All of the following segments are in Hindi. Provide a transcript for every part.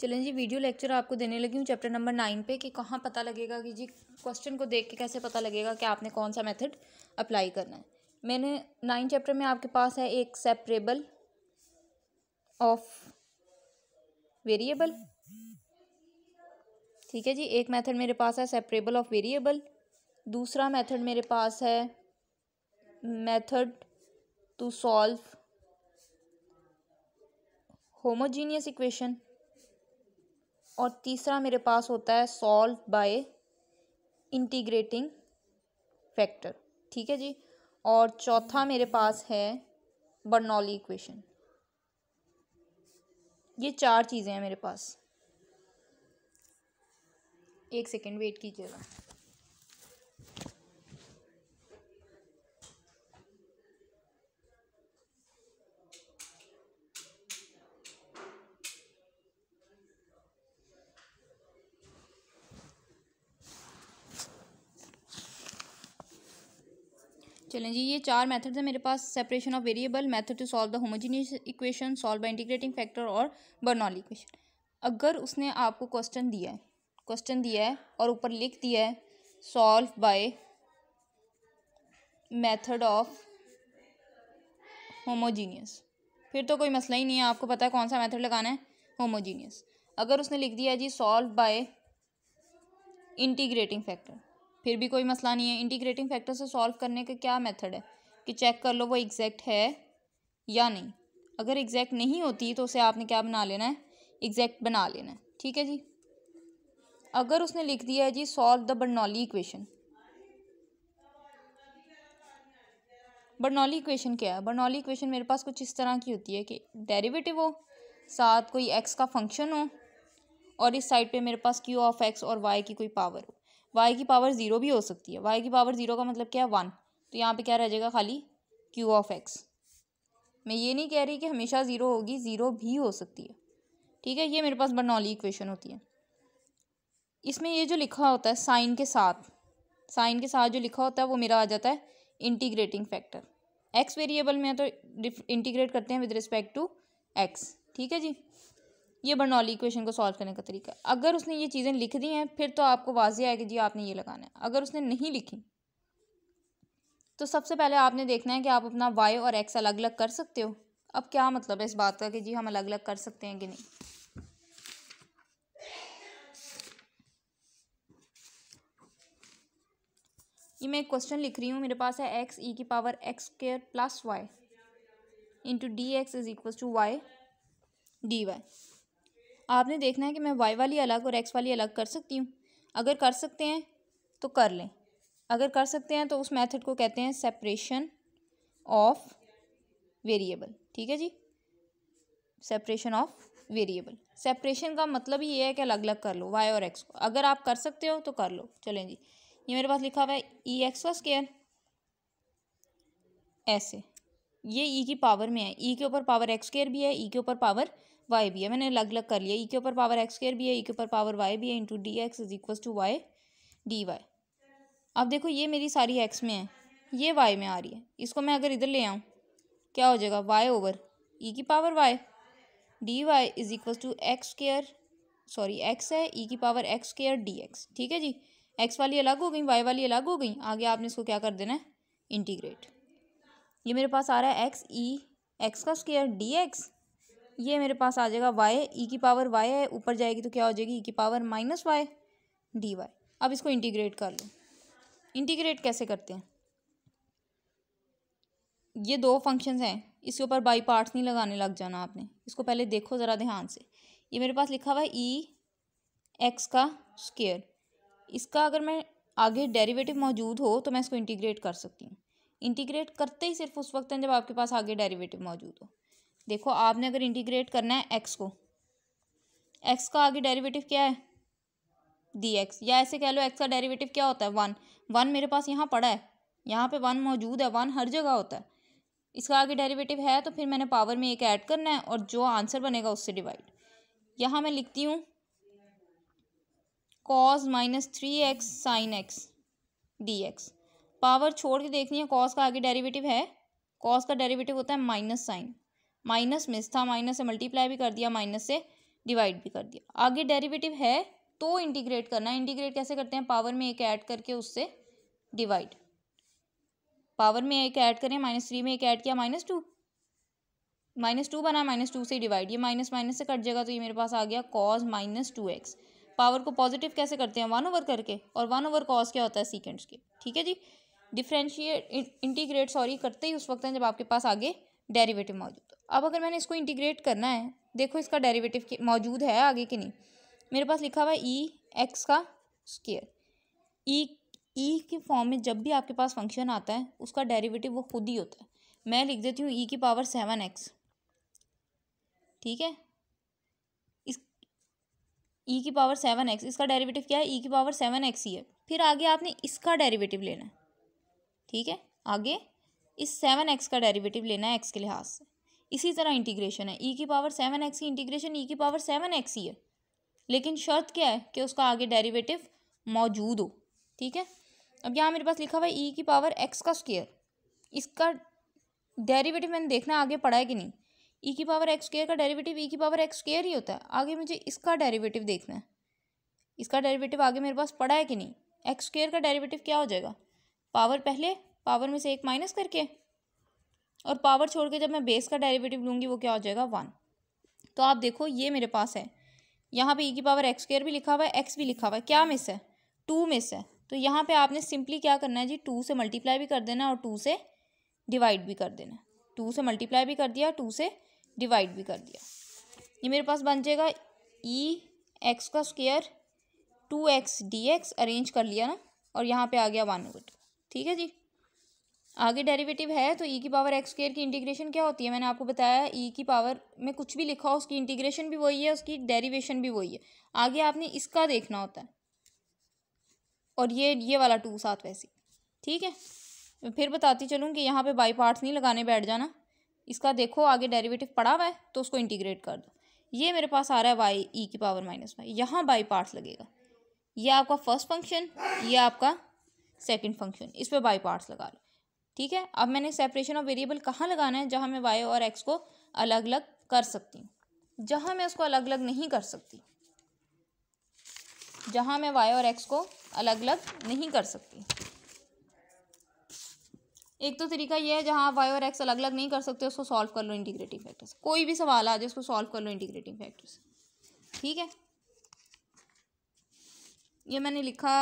चलें जी वीडियो लेक्चर आपको देने लगी हूँ चैप्टर नंबर नाइन पे कि कहाँ पता लगेगा कि जी क्वेश्चन को देख के कैसे पता लगेगा कि आपने कौन सा मेथड अप्लाई करना है मैंने नाइन चैप्टर में आपके पास है एक सेपरेबल ऑफ वेरिएबल ठीक है जी एक मेथड मेरे पास है सेपरेबल ऑफ वेरिएबल दूसरा मेथड मेरे पास है method to solve homogeneous equation और तीसरा मेरे पास होता है सॉल्व बाय इंटीग्रेटिंग फैक्टर ठीक है जी और चौथा मेरे पास है बर्नौली इक्वेशन ये चार चीज़ें हैं मेरे पास एक सेकेंड वेट कीजिएगा चलें जी ये चार मेथड्स हैं मेरे पास separation of variable method to solve the homogeneous equation solve by integrating factor और बर्नॉल इक्वेशन अगर उसने आपको क्वेश्चन दिया है क्वेश्चन दिया है और ऊपर लिख दिया है solve by method of homogeneous फिर तो कोई मसला ही नहीं है आपको पता है कौन सा मैथड लगाना है होमोजीनियस अगर उसने लिख दिया जी सॉल्व बाय इंटीग्रेटिंग फैक्टर फिर भी कोई मसला नहीं है इंटीग्रेटिंग फैक्टर से सॉल्व करने का क्या मेथड है कि चेक कर लो वो एग्जैक्ट है या नहीं अगर एग्जैक्ट नहीं होती तो उसे आपने क्या बना लेना है एग्जैक्ट बना लेना है ठीक है जी अगर उसने लिख दिया है जी solve the Bernoulli equation Bernoulli equation क्या है बर्नौली इक्वेशन मेरे पास कुछ इस तरह की होती है कि डेरिवेटिव हो साथ कोई एक्स का फंक्शन हो और इस साइड पे मेरे पास क्यू ऑफ एक्स और वाई की कोई पावर हो वाई की पावर ज़ीरो भी हो सकती है वाई की पावर ज़ीरो का मतलब क्या है वन तो यहाँ पे क्या रह जाएगा खाली क्यू ऑफ एक्स मैं ये नहीं कह रही कि हमेशा ज़ीरो होगी ज़ीरो भी हो सकती है ठीक है ये मेरे पास बर्नौली इक्वेशन होती है इसमें ये जो लिखा होता है साइन के साथ साइन के साथ जो लिखा होता है वो मेरा आ जाता है इंटीग्रेटिंग फैक्टर एक्स वेरिएबल में तो इंटीग्रेट करते हैं विद रिस्पेक्ट टू एक्स ठीक है जी ये बर्नौली इक्वेशन को सॉल्व करने का तरीका अगर उसने ये चीज़ें लिख दी हैं फिर तो आपको वाजिया है कि जी आपने ये लगाना है अगर उसने नहीं लिखी तो सबसे पहले आपने देखना है कि आप अपना वाई और एक्स अलग अलग कर सकते हो अब क्या मतलब है इस बात का कि जी हम अलग अलग कर सकते हैं कि नहीं ये मैं एक क्वेश्चन लिख रही हूँ मेरे पास है एक्स ई e की power x square plus Y into D X is equal to Y D Y आपने देखना है कि मैं वाई वाली अलग और एक्स वाली अलग कर सकती हूँ अगर कर सकते हैं तो कर लें अगर कर सकते हैं तो उस मेथड को कहते हैं सेपरेशन ऑफ वेरिएबल ठीक है जी सेपरेशन ऑफ वेरिएबल सेपरेशन का मतलब ही ये है कि अलग अलग कर लो वाई और एक्स को अगर आप कर सकते हो तो कर लो चलें जी ये मेरे पास लिखा हुआ है ई एक्स का स्केयर ऐसे ये ई e की पावर में है ई e के ऊपर पावर एक्स स्केयर भी है ई e के ऊपर पावर वाई भी है मैंने अलग अलग कर लिया ई e के ऊपर पावर एक्स स्केयर भी है ई e के ऊपर पावर वाई भी है into D X is equal to Y D Y अब देखो ये मेरी सारी एक्स में है ये वाई में आ रही है इसको मैं अगर इधर ले आऊँ क्या हो जाएगा वाई ओवर ई की power Y D Y is equal to X square sorry X है ई e की power x square D x ठीक है जी एक्स वाली अलग हो गई वाई वाली अलग हो गई आगे आपने इसको क्या कर देना है इंटीग्रेट ये मेरे पास आ रहा है एक्स ई एक्स का स्केयर डी एक्स ये मेरे पास आ जाएगा वाई ई e की पावर वाई है ऊपर जाएगी तो क्या हो जाएगी ई e की power minus Y D Y अब इसको इंटीग्रेट कर लो इंटीग्रेट कैसे करते हैं ये दो फंक्शंस हैं इसके ऊपर बाई पार्ट्स नहीं लगाने लग जाना आपने इसको पहले देखो ज़रा ध्यान से ये मेरे पास लिखा हुआ है ई e, एक्स का स्केयर इसका अगर मैं आगे डेरिवेटिव मौजूद हो तो मैं इसको इंटीग्रेट कर सकती हूँ इंटीग्रेट करते ही सिर्फ उस वक्त हैं जब आपके पास आगे डेरिवेटिव मौजूद हो देखो आपने अगर इंटीग्रेट करना है एक्स को एक्स का आगे डेरिवेटिव क्या है डी एक्स या ऐसे कह लो एक्स का डेरिवेटिव क्या होता है वन वन मेरे पास यहाँ पड़ा है यहाँ पे वन मौजूद है वन हर जगह होता है इसका आगे डेरिवेटिव है तो फिर मैंने पावर में एक ऐड करना है और जो आंसर बनेगा उससे डिवाइड यहाँ मैं लिखती हूँ cos minus three X sine X D X power छोड़ के देखनी है कॉस का आगे डेरिवेटिव है कॉस का डेरिवेटिव होता है माइनस साइन माइनस मिस था माइनस से मल्टीप्लाई भी कर दिया माइनस से डिवाइड भी कर दिया आगे डेरिवेटिव है तो इंटीग्रेट करना इंटीग्रेट कैसे करते हैं पावर में एक ऐड करके उससे डिवाइड पावर में एक ऐड करें माइनस थ्री में एक ऐड किया माइनस टू माइनस टू बना माइनस टू से डिवाइड ये माइनस माइनस से कट जाएगा तो ये मेरे पास आ गया cos minus two X power को पॉजिटिव कैसे करते हैं वन ओवर करके और वन ओवर कॉज क्या होता है सीकेंड्स के ठीक है जी डिफ्रेंशिएट इंटीग्रेट सॉरी करते ही उस वक्त हैं जब आपके पास आगे डेरिवेटिव मौजूद अब अगर मैंने इसको इंटीग्रेट करना है देखो इसका डेरिवेटिव मौजूद है आगे कि नहीं मेरे पास लिखा हुआ है ई e, एक्स का स्केयर ई ई के फॉर्म में जब भी आपके पास फंक्शन आता है उसका डेरिवेटिव वो खुद ही होता है मैं लिख देती हूँ ई e की पावर सेवन एक्स ठीक है इस ई e की पावर सेवन एक्स इसका डेरिवेटिव क्या है ई की पावर सेवन एक्स ही है फिर आगे आपने इसका डेरिवेटिव लेना है ठीक है आगे इस सेवन एक्स का डेरिवेटिव लेना है एक्स के लिहाज से इसी तरह इंटीग्रेशन है ई e की पावर सेवन एक्स की इंटीग्रेशन ई e की पावर सेवन एक्स ही है लेकिन शर्त क्या है कि उसका आगे डेरिवेटिव मौजूद हो ठीक है अब यहाँ मेरे पास लिखा हुआ है ई e की पावर एक्स का स्केयर इसका डेरिवेटिव मैंने देखना आगे पढ़ा है कि नहीं ई e की पावर एक्स स्केयर का डेरिवेटिव ई e की पावर एक्स स्केयर ही होता है आगे मुझे इसका डेरिवेटिव देखना है इसका डेरिवेटिव आगे मेरे पास पड़ा है कि नहीं एक्स स्केयर का डेरिवेटिव क्या हो जाएगा पावर पहले पावर में से एक माइनस करके और पावर छोड़ के जब मैं बेस का डेरिवेटिव लूँगी वो क्या हो जाएगा वन तो आप देखो ये मेरे पास है यहाँ पे ई e की पावर एक्स स्क्र भी लिखा हुआ है एक्स भी लिखा हुआ है क्या मिस है टू मिस है तो यहाँ पे आपने सिंपली क्या करना है जी टू से मल्टीप्लाई भी कर देना और टू से डिवाइड भी कर देना टू से मल्टीप्लाई भी कर दिया टू से डिवाइड भी कर दिया ये मेरे पास बन जाएगा ई e एक्स का square two x D x arrange कर लिया ना और यहाँ पर आ गया वन ओवर टू ठीक है जी आगे डेरिवेटिव है तो ई e की पावर एक्स स्केयर की इंटीग्रेशन क्या होती है मैंने आपको बताया ई e की पावर में कुछ भी लिखा हो उसकी इंटीग्रेशन भी वही है उसकी डेरिवेशन भी वही है आगे आपने इसका देखना होता है और ये ये वाला टू साथ वैसे ठीक है फिर बताती चलूँ कि यहाँ पे बाई पार्ट्स नहीं लगाने बैठ जाना इसका देखो आगे डेरिवेटिव पड़ा हुआ है तो उसको इंटीग्रेट कर दो ये मेरे पास आ रहा है वाई ई e की पावर माइनस वाई यहाँ बाई पार्ट्स लगेगा ये आपका फर्स्ट फंक्शन ये आपका सेकंड फंक्शन इस पर बाई पार्ट्स लगा लो ठीक है अब मैंने सेपरेशन ऑफ वेरिएबल कहाँ लगाना है जहाँ मैं वाई और एक्स को अलग अलग कर सकती हूँ जहाँ मैं उसको अलग अलग नहीं कर सकती जहाँ मैं वाई और एक्स को अलग अलग नहीं कर सकती एक तो तरीका यह है जहाँ वाई और एक्स अलग अलग नहीं कर सकते उसको सॉल्व कर लो इंटीग्रेटिंग फैक्टर्स कोई भी सवाल आ जाए उसको सॉल्व कर लो इंटीग्रेटिंग फैक्टर्स ठीक है ये मैंने लिखा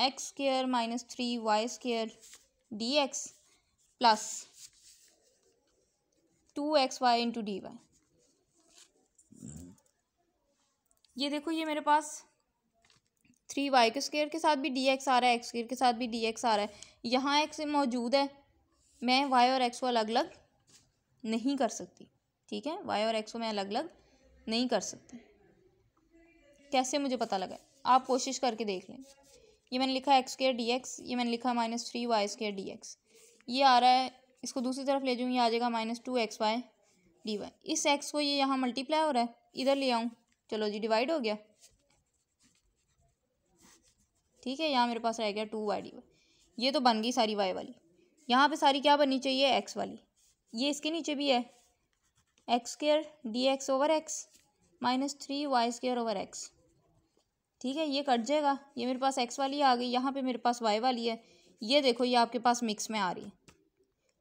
x square minus three y square D x plus two x y into d y ये देखो ये मेरे पास थ्री वाई के स्क्र के साथ भी डी एक्स आ रहा है एक्स स्क्र के साथ भी डी एक्स आ रहा है यहाँ एक्स मौजूद है मैं वाई और एक्स को अलग अलग नहीं कर सकती ठीक है वाई और एक्स को मैं अलग अलग नहीं कर सकती कैसे मुझे पता लगा आप कोशिश करके देख लें ये मैंने लिखा एक्स स्केयर डी एक्स ये मैंने लिखा minus three y square D x ये आ रहा है इसको दूसरी तरफ ले जाऊँ ये आ जाएगा minus two x y D y इस एक्स को ये यहाँ मल्टीप्लाई हो रहा है इधर ले आऊँ चलो जी डिवाइड हो गया ठीक है यहाँ मेरे पास रह गया टू वाई डी वाई ये तो बन गई सारी वाई वाली यहाँ पर सारी क्या बननी चाहिए एक्स वाली ये इसके नीचे भी है x square D x over x minus three y square over x ठीक है ये कट जाएगा ये मेरे पास एक्स वाली आ गई यहाँ पे मेरे पास वाई वाली है ये देखो ये आपके पास मिक्स में आ रही है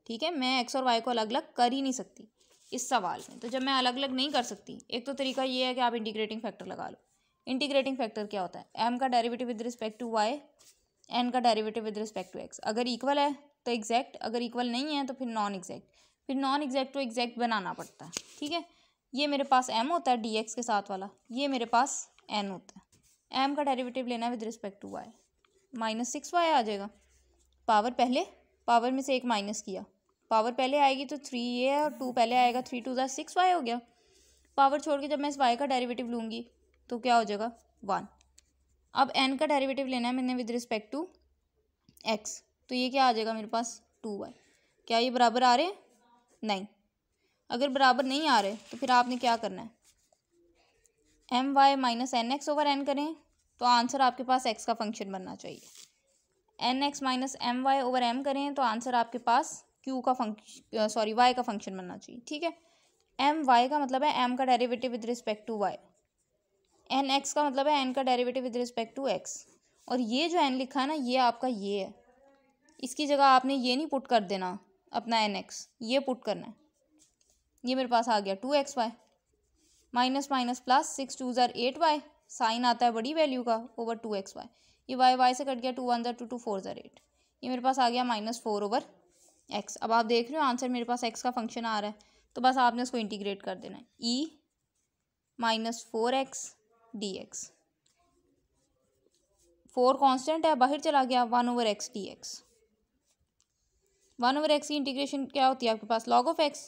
ठीक है मैं एक्स और वाई को अलग अलग कर ही नहीं सकती इस सवाल में तो जब मैं अलग अलग नहीं कर सकती एक तो तरीका ये है कि आप इंटीग्रेटिंग फैक्टर लगा लो इंटीग्रेटिंग फैक्टर क्या होता है एम का derivative with respect to y n का derivative with respect to x अगर इक्वल है तो एग्जैक्ट अगर इक्वल नहीं है तो फिर नॉन एग्जैक्ट फिर नॉन एग्जैक्ट टू एग्जैक्ट बनाना पड़ता है ठीक है ये मेरे पास एम होता है डी एक्स के साथ वाला ये मेरे पास एन होता है एम का डेरिवेटिव लेना है with respect to y minus six y आ जाएगा पावर पहले पावर में से एक माइनस किया पावर पहले आएगी तो थ्री ए है और टू पहले आएगा थ्री टू ज़ा सिक्स वाई हो गया पावर छोड़ के जब मैं इस वाई का डेरिवेटिव लूँगी तो क्या हो जाएगा वन अब एन का डेरिवेटिव लेना है मैंने विद रिस्पेक्ट टू एक्स तो ये क्या आ जाएगा मेरे पास टू वाई क्या ये बराबर आ रहे हैं नहीं अगर बराबर नहीं आ रहे तो फिर आपने क्या करना है m y minus n x over n करें तो आंसर आपके पास एक्स का फंक्शन बनना चाहिए n x minus m y over m करें तो आंसर आपके पास क्यू का फंक्शन सॉरी वाई का फंक्शन बनना चाहिए ठीक है एम वाई का मतलब है एम का derivative with respect to y n x का मतलब है एन का derivative with respect to x और ये जो एन लिखा है ना ये आपका ये है इसकी जगह आपने ये नहीं पुट कर देना अपना एन एक्स ये पुट करना है ये मेरे पास आ गया two x y minus minus plus six two ज़ार एट वाई साइन आता है बड़ी वैल्यू का ओवर टू एक्स वाई ये वाई वाई से कट गया टू वन ज़र टू टू फोर ज़र एट ये मेरे पास आ गया माइनस फोर ओवर एक्स अब आप देख रहे हो आंसर मेरे पास एक्स का फंक्शन आ रहा है तो बस आपने उसको इंटीग्रेट कर देना है e minus four x D x four constant है बाहर चला गया one over x D x one over x की इंटीग्रेशन क्या होती है आपके पास log of x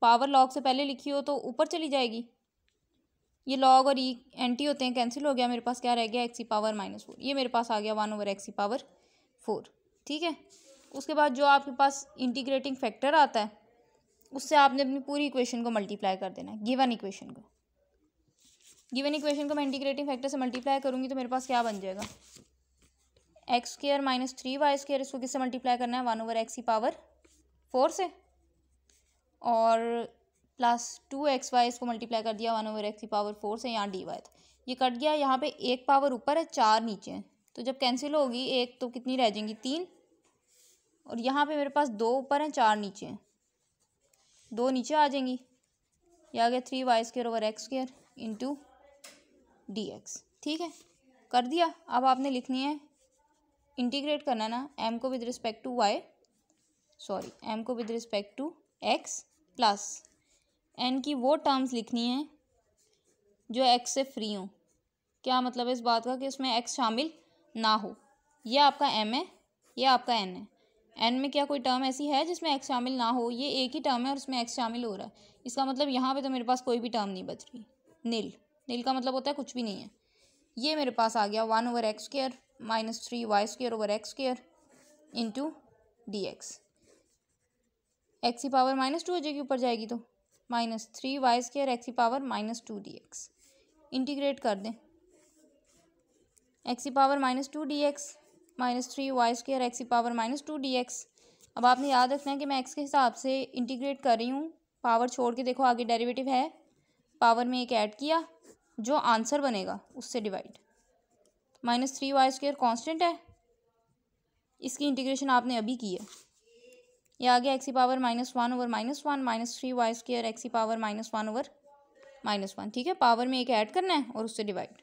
power log से पहले लिखी हो तो ऊपर चली जाएगी ये लॉग और ई e एंटी होते हैं कैंसिल हो गया मेरे पास क्या रह गया एक्सी पावर माइनस फोर ये मेरे पास आ गया वन ओवर एक्सी पावर फोर ठीक है उसके बाद जो आपके पास इंटीग्रेटिंग फैक्टर आता है उससे आपने अपनी पूरी इक्वेशन को मल्टीप्लाई कर देना है गिवन इक्वेशन को गिवन इक्वेशन को मैं इंटीग्रेटिंग फैक्टर से मल्टीप्लाई करूँगी तो मेरे पास क्या बन जाएगा x square minus three y square इसको किससे मल्टीप्लाई करना है वन ओवर एक्स की पावर फोर से और प्लस टू एक्स वाई इसको मल्टीप्लाई कर दिया वन ओवर एक्स की पावर फोर से यहाँ डी वाई ये कट गया यहाँ पे एक पावर ऊपर है चार नीचे है तो जब कैंसिल होगी एक तो कितनी रह जाएंगी तीन और यहाँ पे मेरे पास दो ऊपर हैं चार नीचे हैं दो नीचे आ जाएंगी ये आ गया three y square over x square into D x ठीक है कर दिया अब आपने लिखनी है इंटीग्रेट करना ना एम को with respect to y sorry m को with respect to x plus n की वो टर्म्स लिखनी है जो एक्स से फ्री हों क्या मतलब है इस बात का कि उसमें एक्स शामिल ना हो यह आपका एम है यह आपका एन है एन में क्या कोई टर्म ऐसी है जिसमें एक्स शामिल ना हो ये एक ही टर्म है और उसमें एक्स शामिल हो रहा है इसका मतलब यहाँ पे तो मेरे पास कोई भी टर्म नहीं बच रही नील नील का मतलब होता है कुछ भी नहीं है ये मेरे पास आ गया one over x square minus three y square over x square into D x x की पावर माइनस टू हो जाएगी ऊपर जाएगी तो minus three y square x की power minus two d x integrate कर दें एक्स की power minus two d x minus three y square x की power minus two d x अब आपने याद रखना है कि मैं एक्स के हिसाब से इंटीग्रेट कर रही हूँ पावर छोड़ के देखो आगे डेरिवेटिव है पावर में एक ऐड किया जो आंसर बनेगा उससे divide minus three y square constant है इसकी इंटीग्रेशन आपने अभी की है ये आ गया एक्सी power minus one over minus one minus three y square एक्सी power minus one over minus one ठीक है पावर में एक ऐड करना है और उससे डिवाइड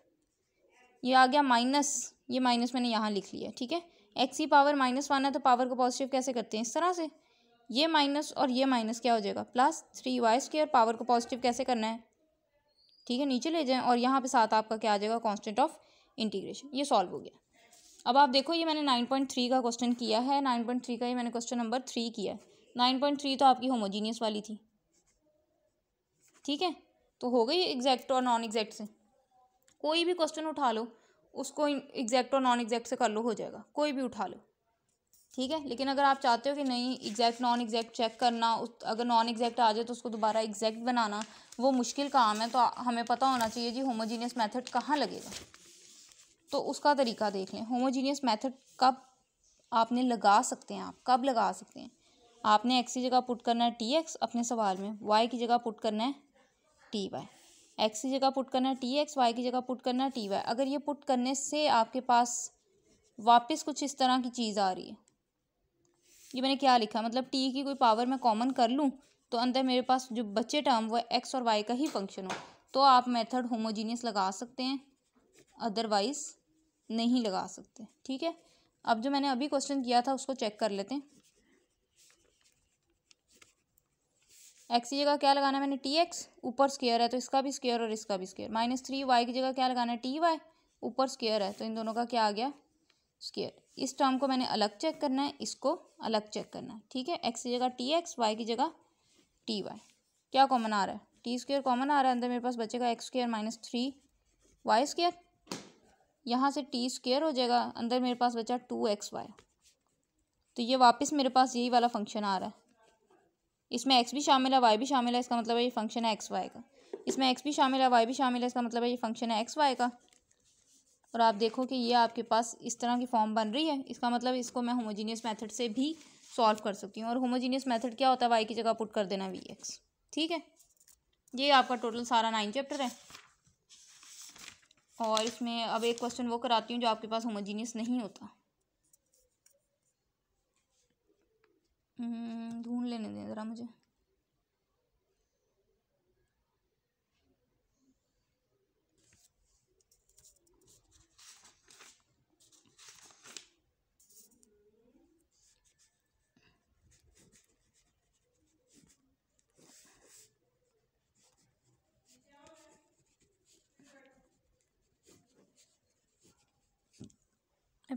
ये आ गया माइनस ये माइनस मैंने यहाँ लिख लिया ठीक है एक्सी पावर माइनस वन है तो पावर को पॉजिटिव कैसे करते हैं इस तरह से ये माइनस और ये माइनस क्या हो जाएगा plus three y square power को पॉजिटिव कैसे करना है ठीक है नीचे ले जाएँ और यहाँ पे साथ आपका क्या आ जाएगा कॉन्स्टेंट ऑफ इंटीग्रेशन ये सॉल्व हो गया अब आप देखो ये मैंने नाइन पॉइंट थ्री का क्वेश्चन किया है नाइन पॉइंट थ्री का ही मैंने क्वेश्चन नंबर थ्री किया है नाइन पॉइंट थ्री तो आपकी होमोजीनियस वाली थी ठीक है तो हो गई एग्जैक्ट और नॉन एग्जैक्ट से कोई भी क्वेश्चन उठा लो उसको एग्जैक्ट और नॉन एग्जैक्ट से कर लो हो जाएगा कोई भी उठा लो ठीक है लेकिन अगर आप चाहते हो कि नहीं एग्जैक्ट नॉन एग्जैक्ट चेक करना उस अगर नॉन एग्जैक्ट आ जाए तो उसको दोबारा एग्जैक्ट बनाना वो मुश्किल काम है तो हमें पता होना चाहिए जी होमोजीनियस मेथड कहाँ लगेगा तो उसका तरीका देख लें होमोजीनियस मेथड कब आपने लगा सकते हैं आप कब लगा सकते हैं आपने एक्स की जगह पुट करना है टी एक्स अपने सवाल में वाई की जगह पुट करना है टी वाई एक्स की जगह पुट करना है टी एक्स वाई की जगह पुट करना है टी वाई अगर ये पुट करने से आपके पास वापस कुछ इस तरह की चीज़ आ रही है ये मैंने क्या लिखा मतलब टी की कोई पावर मैं कॉमन कर लूँ तो अंदर मेरे पास जो बच्चे टर्म वो एक्स और वाई का ही फंक्शन हो तो आप मेथड होमोजीनियस लगा सकते हैं अदरवाइज़ नहीं लगा सकते ठीक है अब जो मैंने अभी क्वेश्चन किया था उसको चेक कर लेते हैं एक्स की जगह क्या लगाना है मैंने टी एक्स ऊपर स्केयर है तो इसका भी स्केयर और इसका भी स्केयर माइनस थ्री वाई की जगह क्या लगाना है टी वाई ऊपर स्केयर है तो इन दोनों का क्या आ गया स्केयर इस टर्म को मैंने अलग चेक करना है इसको अलग चेक करना है ठीक है एक्स की जगह टी एक्स वाई की जगह टी वाई क्या कॉमन आ रहा है टी स्केयर कॉमन आ रहा है अंदर मेरे पास बचेगा x square minus three y square यहाँ से टी स्क्र हो जाएगा अंदर मेरे पास बचा टू एक्स वाई तो ये वापस मेरे पास यही वाला फंक्शन आ रहा है इसमें एक्स भी शामिल है वाई भी शामिल है इसका मतलब है ये फंक्शन है एक्स वाई का इसमें एक्स भी शामिल है वाई भी शामिल है इसका मतलब है ये फंक्शन है एक्स वाई का और आप देखो कि ये आपके पास इस तरह की फॉर्म बन रही है इसका मतलब इसको मैं होमोजीनियस मैथड से भी सॉल्व कर सकती हूँ और होमोजीनियस मैथड क्या होता है वाई की जगह पुट कर देना वी एक्स ठीक है ये आपका टोटल सारा नाइन चैप्टर है और इसमें अब एक क्वेश्चन वो कराती हूँ जो आपके पास होमोजीनियस नहीं होता हम्म, ढूंढ लेने दें ज़रा मुझे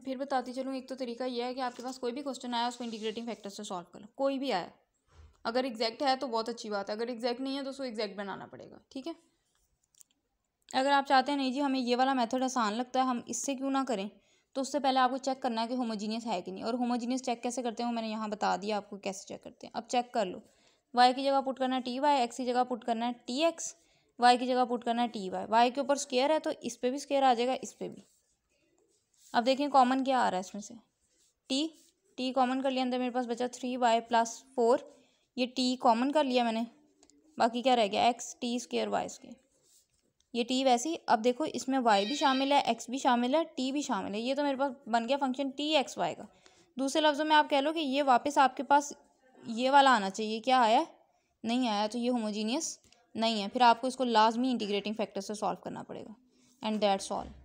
फिर बताती चलूँ एक तो तरीका यह है कि आपके पास कोई भी क्वेश्चन आया उसको इंटीग्रेटिंग फैक्टर से सॉल्व करो कोई भी आया अगर एग्जैक्ट है तो बहुत अच्छी बात है अगर एग्जैक्ट नहीं है तो उसको एग्जैक्ट बनाना पड़ेगा ठीक है अगर आप चाहते हैं नहीं जी हमें ये वाला मेथड आसान लगता है हम इससे क्यों ना करें तो उससे पहले आपको चेक करना है कि होमोजीनियस है कि नहीं और होमोजीनियस चेक कैसे करते हैं वो मैंने यहाँ बता दिया आपको कैसे चेक करते हैं अब चेक कर लो वाई की जगह पुट करना है टी वाई एक्स की जगह पुट करना है टी एक्स वाई की जगह पुट करना है टी वाई वाई के ऊपर स्केयर है तो इस पर भी स्केयर आ जाएगा इस पर भी अब देखें कॉमन क्या आ रहा है इसमें से टी टी कॉमन कर लिया अंदर मेरे पास बचा थ्री वाई प्लस फोर ये टी कॉमन कर लिया मैंने बाकी क्या रह गया x t square y square ये टी वैसी अब देखो इसमें वाई भी शामिल है एक्स भी शामिल है टी भी शामिल है ये तो मेरे पास बन गया फंक्शन टी एक्स वाई का दूसरे लफ्ज़ों में आप कह लो कि ये वापस आपके पास ये वाला आना चाहिए क्या आया नहीं आया तो ये होमोजीनियस नहीं है फिर आपको इसको लाजमी इंटीग्रेटिंग फैक्टर से सॉल्व करना पड़ेगा एंड दैट सॉल्व